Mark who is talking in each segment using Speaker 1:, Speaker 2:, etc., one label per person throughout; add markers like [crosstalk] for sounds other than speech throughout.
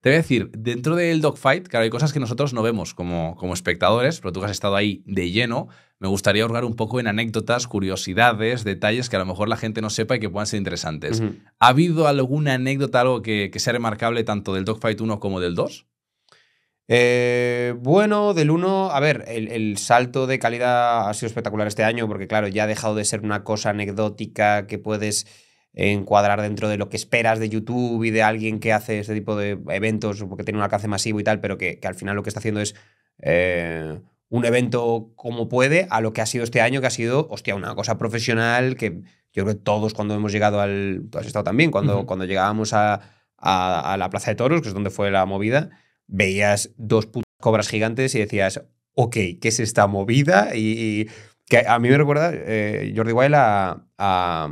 Speaker 1: Te voy a decir, dentro del dogfight, claro, hay cosas que nosotros no vemos como, como espectadores, pero tú has estado ahí de lleno, me gustaría ahorrar un poco en anécdotas, curiosidades, detalles que a lo mejor la gente no sepa y que puedan ser interesantes. ¿Ha habido alguna anécdota, algo que, sea remarcable tanto del dogfight 1 como del 2? Eh, bueno, del 1, a ver, el, el, salto
Speaker 2: de calidad ha sido espectacular este año porque, claro, ya ha dejado de ser una cosa anecdótica que puedes encuadrar dentro de lo que esperas de YouTube y de alguien que hace este tipo de eventos porque tiene un alcance masivo y tal, pero que, al final lo que está haciendo es eh, un evento como puede a lo que ha sido este año, que ha sido, hostia, una cosa profesional que yo creo que todos cuando hemos llegado al... Tú has estado también, cuando, cuando llegábamos a, la Plaza de Toros, que es donde fue la movida, veías dos putas cobras gigantes y decías, ok, ¿qué es esta movida? y que a mí me recuerda eh, Jordi Wild a, a,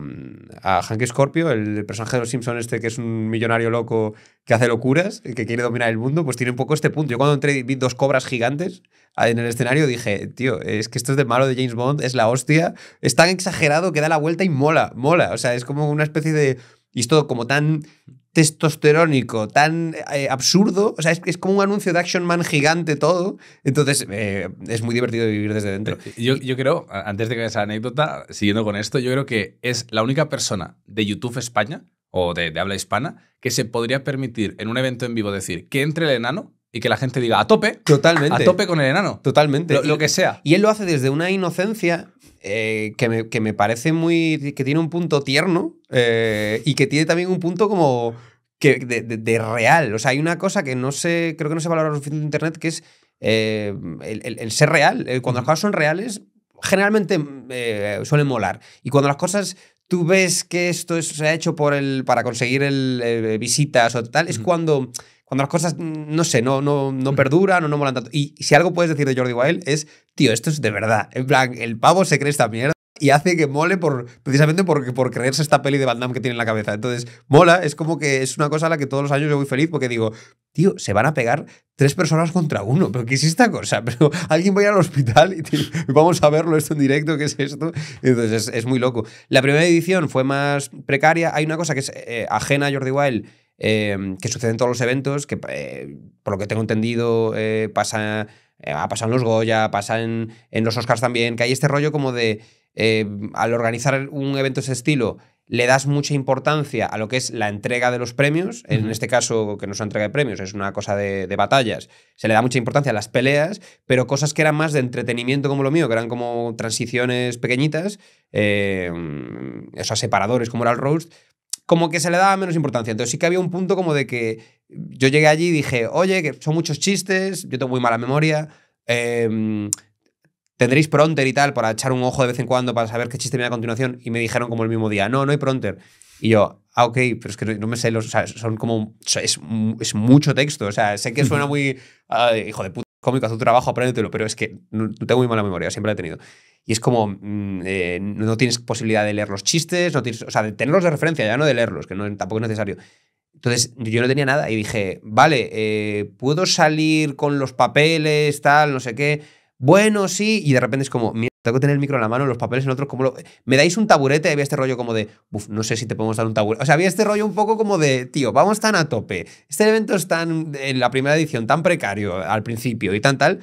Speaker 2: Hank Scorpio, el personaje de los Simpsons, este que es un millonario loco que hace locuras, eh, que quiere dominar el mundo, pues tiene un poco este punto. Yo cuando entré y vi dos cobras gigantes en el escenario dije, tío, es que esto es de malo de James Bond, es la hostia, es tan exagerado que da la vuelta y mola, mola. O sea, es como una especie de y es todo como tan testosterónico, tan eh, absurdo. O sea, es, como un anuncio de Action Man gigante todo. Entonces, eh, es muy divertido vivir desde
Speaker 1: dentro. Eh, yo, yo creo, antes de que esa anécdota, siguiendo con esto, yo creo que es la única persona de YouTube España o de habla hispana que se podría permitir en un evento en vivo decir que entre el enano y que la gente diga a tope. Totalmente. A tope con el enano. Totalmente. Lo, que sea. Y él
Speaker 2: lo hace desde una inocencia eh, que, me, que, me, parece muy. que tiene un punto tierno eh, y que tiene también un punto como. Que, de, de, real. O sea, hay una cosa que no sé. creo que no se valora suficiente en Internet que es. Eh, el, el, ser real. Cuando las cosas son reales, generalmente suelen molar. Y cuando las cosas tú ves que esto se ha hecho por el, para conseguir el, visitas o tal, es cuando cuando las cosas, mm, no sé, no, no, no perduran o no molan tanto. Y si algo puedes decir de Jordi Wild es, tío, esto es de verdad. el pavo se cree esta mierda y hace que mole por, precisamente por, por creerse esta peli de Van que tiene en la cabeza. Entonces, mola, es como que es una cosa a la que todos los años yo voy feliz porque digo, tío, se van a pegar tres personas contra uno, pero ¿qué es esta cosa? [laughs] Pero alguien va a ir al hospital y vamos a verlo esto en directo, ¿qué es esto? Entonces, es, muy loco. La primera edición fue más precaria. Hay una cosa que es eh, ajena a Jordi Wild Em, que suceden en todos los eventos, que eh, por lo que tengo entendido eh, pasa, eh, ha pasado en los Goya, pasa en, los Oscars también, que hay este rollo como de, al organizar un evento de ese estilo, le das mucha importancia a lo que es la entrega de los premios, en este caso que no es una entrega de premios, es una cosa de, batallas, se le da mucha importancia a las peleas, pero cosas que eran más de entretenimiento como lo mío, que eran como transiciones pequeñitas, eh, separadores como era el roast, como que se le daba menos importancia. Entonces sí que había un punto como de que yo llegué allí y dije, oye, que son muchos chistes, yo tengo muy mala memoria, em, tendréis pronter y tal para echar un ojo de vez en cuando para saber qué chiste viene a continuación. Y me dijeron como el mismo día, no, no hay pronter. Y yo, ah, ok, pero es que no me sé los. son como. Es, mucho texto. O sea, sé que suena muy. hijo de puta, cómico, haz tu trabajo, apréndetelo, pero es que tengo muy mala memoria, siempre la he tenido y es como mm, eh, no tienes posibilidad de leer los chistes, o sea, de tenerlos de referencia, ya no de leerlos, que no, tampoco es necesario. Entonces yo no tenía nada y dije, vale, eh, puedo salir con los papeles, tal, no sé qué. Bueno, sí, y de repente es como, mira, tengo que tener el micro en la mano, los papeles en otros, como Me dais un taburete, había este rollo como de, uff, no sé si te podemos dar un taburete. O sea, había este rollo un poco como de, tío, vamos tan a tope, este evento es tan, en la primera edición, tan precario al principio y tan tal,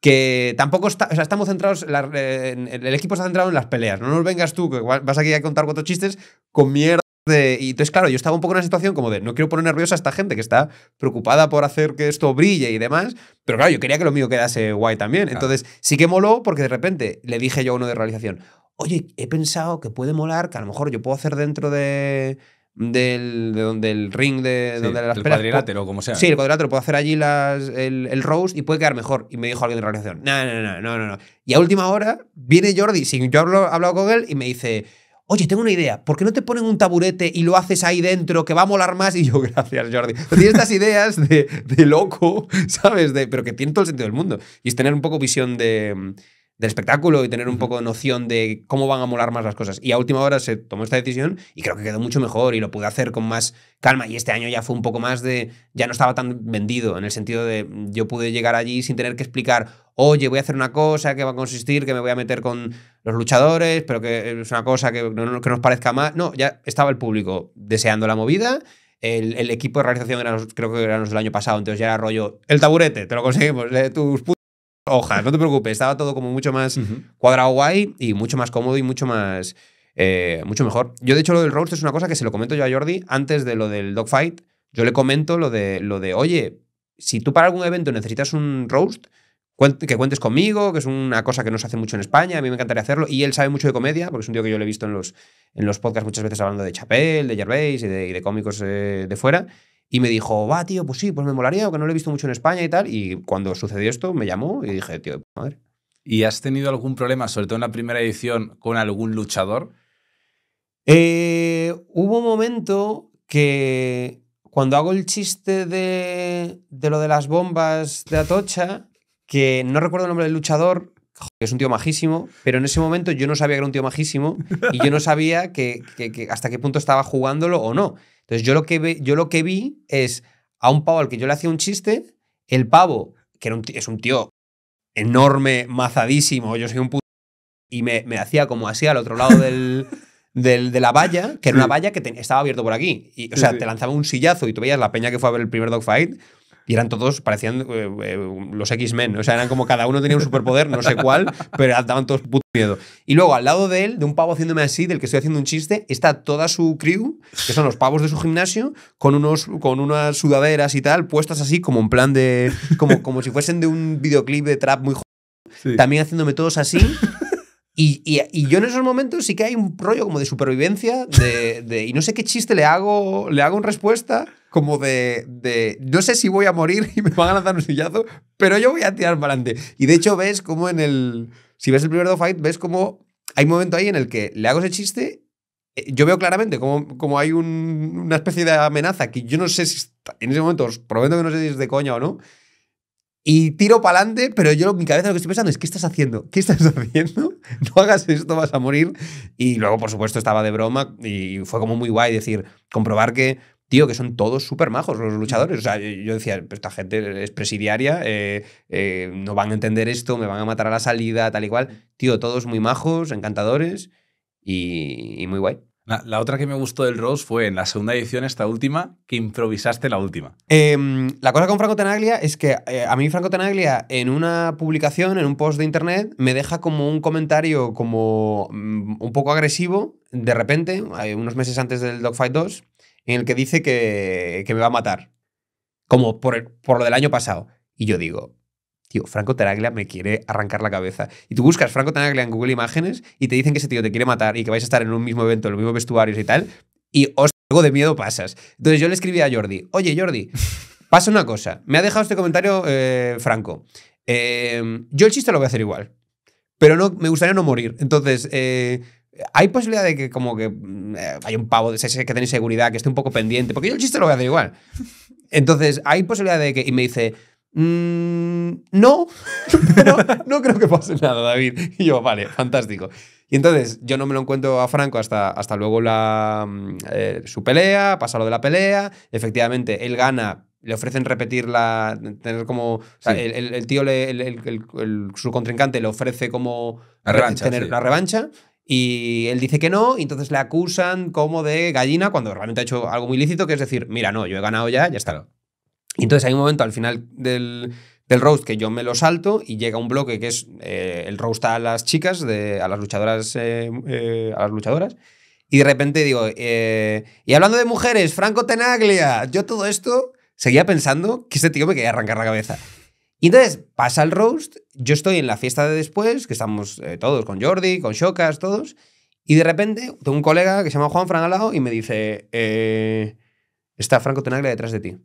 Speaker 2: que tampoco o sea, estamos centrados, el equipo está centrado en las peleas, no nos vengas tú, que vas aquí a contar cuatro chistes con mierda. De, y entonces, claro, yo estaba un poco en una situación como de no quiero poner nerviosa a esta gente que está preocupada por hacer que esto brille y demás, pero claro, yo quería que lo mío quedase guay también. Entonces, sí que moló porque de repente le dije yo a uno de realización, oye, he pensado que puede molar, que a lo mejor yo puedo hacer dentro de del, de donde el ring de donde el cuadrilátero, como sea. Sí, el cuadrilátero, puedo hacer allí las, el, rose y puede quedar mejor. Y me dijo alguien de la organización, no, no, no, no, no, Y a última hora viene Jordi, sin yo hablo, hablado con él, y me dice, oye, tengo una idea, ¿por qué no te ponen un taburete y lo haces ahí dentro que va a molar más? Y yo, [laughs] gracias, Jordi. Tienes estas ideas de, loco, [laughs] ¿sabes? De, pero que tiene todo el sentido del mundo. Y es tener un poco visión de del espectáculo y tener un poco de noción de cómo van a molar más las cosas. Y a última hora se tomó esta decisión y creo que quedó mucho mejor y lo pude hacer con más calma. Y este año ya fue un poco más de, ya no estaba tan vendido, en el sentido de yo pude llegar allí sin tener que explicar, oye, voy a hacer una cosa que va a consistir, que me voy a meter con los luchadores, pero que es una cosa que no que nos parezca más. No, ya estaba el público deseando la movida. El, equipo de realización era, creo que eran los del año pasado, entonces ya era rollo, el taburete, te lo conseguimos, tus hojas, no te preocupes, estaba todo como mucho más cuadrado guay y mucho más cómodo y mucho más... Eh, mucho mejor. Yo, de hecho, lo del roast es una cosa que se lo comento yo a Jordi antes de lo del dogfight. Yo le comento lo de, lo de oye, si tú para algún evento necesitas un roast, que cuentes conmigo, que es una cosa que no se hace mucho en España, a mí me encantaría hacerlo. Y él sabe mucho de comedia, porque es un tío que yo le he visto en los, en los podcasts muchas veces hablando de Chapel, de Gervais y de, cómicos eh, de fuera. Y me dijo, va, tío, pues sí, pues me molaría, que no lo he visto mucho en España y tal. Y cuando sucedió esto, me llamó y dije, tío, madre.
Speaker 1: ¿Y has tenido algún problema, sobre todo en la primera edición, con algún luchador?
Speaker 2: Eh, hubo un momento que cuando hago el chiste de, lo de las bombas de Atocha, que no recuerdo el nombre del luchador, que es un tío majísimo, pero en ese momento yo no sabía que era un tío majísimo y yo no sabía hasta qué punto estaba jugándolo o no. Entonces yo lo que, yo lo que vi es a un pavo al que yo le hacía un chiste, el pavo, que es un tío enorme, mazadísimo, yo soy un puto, y me, hacía como así al otro lado del... [laughs] Del, de la valla, que era una valla que estaba abierto por aquí. Y, o sea, te lanzaba un sillazo y tú veías la peña que fue a ver el primer dogfight, y eran todos, parecían eh, eh, los X-Men, o sea, eran como cada uno tenía un superpoder, no sé cuál, pero daban todos puto miedo. Y luego al lado de él, de un pavo haciéndome así, del que estoy haciendo un chiste, está toda su crew, que son los pavos de su gimnasio, con, unos, con unas sudaderas y tal, puestas así como en plan de, como, como si fuesen de un videoclip de trap muy... joven También haciéndome todos así. Y, yo en esos momentos sí que hay un rollo como de supervivencia, de, y no sé qué chiste le hago, le hago en respuesta, como de, de, no sé si voy a morir [laughs] y me van a lanzar un sillazo, pero yo voy a tirar para adelante. Y de hecho ves como en el, si ves el primer fight, ves como hay un momento ahí en el que le hago ese chiste, eh, yo veo claramente como, como hay una especie de amenaza que yo no sé si en ese momento, os prometo que no sé si es de coña o no, y tiro para adelante, pero yo mi cabeza lo que estoy pensando es, ¿qué estás haciendo? ¿Qué estás [laughs] haciendo? No hagas esto, vas a morir. Y luego, por supuesto, estaba de broma y fue como muy guay decir, comprobar que tío, que son todos súper majos los luchadores. O sea, yo decía, esta gente es presidiaria, eh, eh, no van a entender esto, me van a matar a la salida, tal y cual.
Speaker 1: Tío, todos muy majos, encantadores y, muy guay. La, otra que me gustó del Rose fue en la segunda edición, esta última, que improvisaste la última.
Speaker 2: Em, la cosa con Franco Tenaglia es que eh, a mí Franco Tenaglia en una publicación, en un post de internet, me deja como un comentario como mm, un poco agresivo, de repente, unos meses antes del Dogfight 2, en el que dice que, me va a matar. Como por, el, por lo del año pasado. Y yo digo, tío, Franco Teraglia me quiere arrancar la cabeza. Y tú buscas Franco Teraglia en Google Imágenes y te dicen que ese tío te quiere matar y que vais a estar en un mismo evento, en los mismos vestuarios y tal, y os algo de miedo pasas. Entonces yo le escribí a Jordi, oye Jordi, [laughs] pasa una cosa, me ha dejado este comentario eh, Franco. Eh, yo el chiste lo voy a hacer igual, pero no, me gustaría no morir. Entonces, eh, hay posibilidad de que como que mm, eh, hay un pavo que tiene seguridad, que esté un poco pendiente, porque yo el chiste lo voy a hacer igual. Entonces, hay posibilidad de que... Y me dice, mmm, no, [laughs] no creo que pase nada, David. Y yo, vale, fantástico. Y entonces yo no me lo encuentro a Franco hasta, hasta luego la, mm, eh, su pelea, pasa lo de la pelea, efectivamente él gana, le ofrecen repetir la... tener como... el, tío, el, su contrincante le ofrece como... La revancha, tener la revancha y él dice que no, y entonces le acusan como de gallina cuando realmente ha hecho algo muy lícito, que es decir, mira, no, yo he ganado ya, ya está. Y entonces hay un momento al final del, del roast que yo me lo salto y llega un bloque que es eh, el roast a las chicas, a las luchadoras, eh, eh, a las luchadoras. Y de repente digo, y hablando de mujeres, Franco Tenaglia, yo todo esto seguía pensando que este tío me quería arrancar la cabeza. Y entonces pasa el roast, yo estoy en la fiesta de después, que estamos eh, todos con Jordi, con Shocas, todos, y de repente tengo un colega que se llama Juan Fran al lado y me dice, eh, está Franco Tenaglia detrás de ti.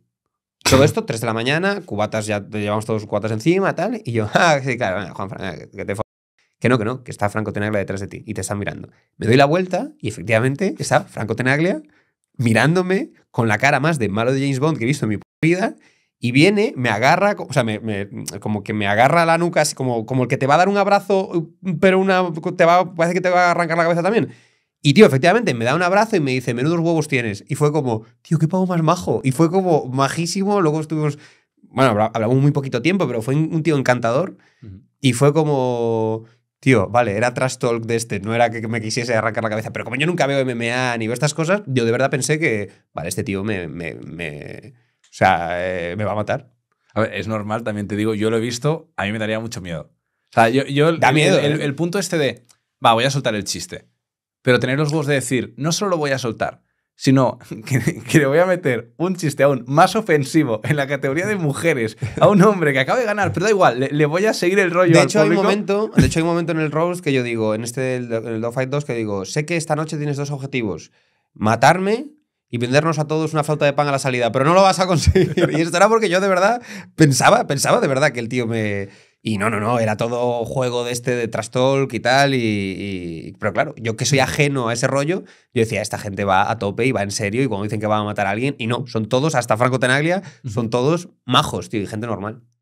Speaker 2: Todo esto, 3 de la mañana, cubatas, ya llevamos todos cubatas encima, tal, y yo, [laughs] ah, sí, claro, Juan Fran, que te que no, que no, que está Franco Tenaglia detrás de ti y te está mirando. Me doy la vuelta y efectivamente está Franco Tenaglia mirándome con la cara más de malo de James Bond que he visto en mi vida y viene, me agarra, o sea, me, como que me agarra la nuca, así como, como el que te va a dar un abrazo, pero una, te va, parece que te va a arrancar la cabeza también. Y, tío, efectivamente, me da un abrazo y me dice, menudos huevos tienes. Y fue como, tío, qué pavo más majo. Y fue como majísimo. Luego estuvimos, bueno, hablamos muy poquito tiempo, pero fue un tío encantador. Y fue como, tío, vale, era trash talk de este, no era que me quisiese arrancar la cabeza. Pero como yo nunca veo MMA ni veo estas cosas, yo
Speaker 1: de verdad pensé que, vale, este tío me, me, me o sea, eh, me va a matar. A ver, es normal, también te digo, yo lo he visto, a mí me daría mucho miedo. O sea, yo, da miedo. ¿eh? El, punto este de, va, voy a soltar el chiste, pero tener los huevos de decir, no solo lo voy a soltar, sino [laughs] que, le voy a meter un chiste aún más ofensivo en la categoría de mujeres a un hombre que acaba de ganar, pero da igual, le, voy a seguir el rollo. De hecho, hay un momento,
Speaker 2: de hecho, hay un momento en el Rose que yo digo, en este en el Dogfight 2, que digo, sé que esta noche tienes dos objetivos, matarme y vendernos a todos una falta de pan a la salida, pero no lo vas a conseguir. y esto era porque yo de verdad pensaba, pensaba de verdad que el tío me... Y no, no, no, era todo juego de este de Trastalk y tal. pero claro, yo que soy ajeno a ese rollo, yo decía, esta gente va a tope y va en serio. Y cuando dicen que van a matar a alguien, y no, son todos, hasta Franco Tenaglia, son todos majos, tío, y gente normal.